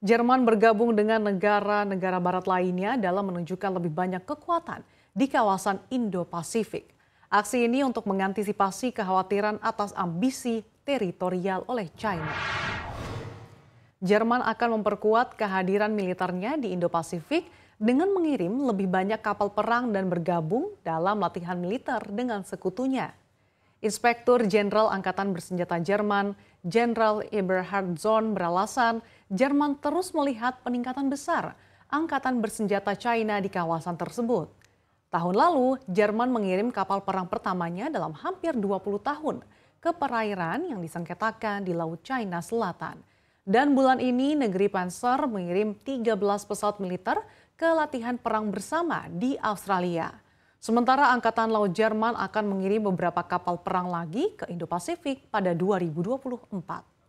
Jerman bergabung dengan negara-negara barat lainnya dalam menunjukkan lebih banyak kekuatan di kawasan Indo-Pasifik. Aksi ini untuk mengantisipasi kekhawatiran atas ambisi teritorial oleh China. Jerman akan memperkuat kehadiran militernya di Indo-Pasifik dengan mengirim lebih banyak kapal perang dan bergabung dalam latihan militer dengan sekutunya. Inspektur Jenderal Angkatan Bersenjata Jerman, Jenderal Eberhard Zorn, beralasan Jerman terus melihat peningkatan besar angkatan bersenjata China di kawasan tersebut. Tahun lalu, Jerman mengirim kapal perang pertamanya dalam hampir 20 tahun ke perairan yang disengketakan di Laut China Selatan. Dan bulan ini negeri Panzer mengirim 13 pesawat militer ke latihan perang bersama di Australia. Sementara Angkatan Laut Jerman akan mengirim beberapa kapal perang lagi ke Indo-Pasifik pada 2024.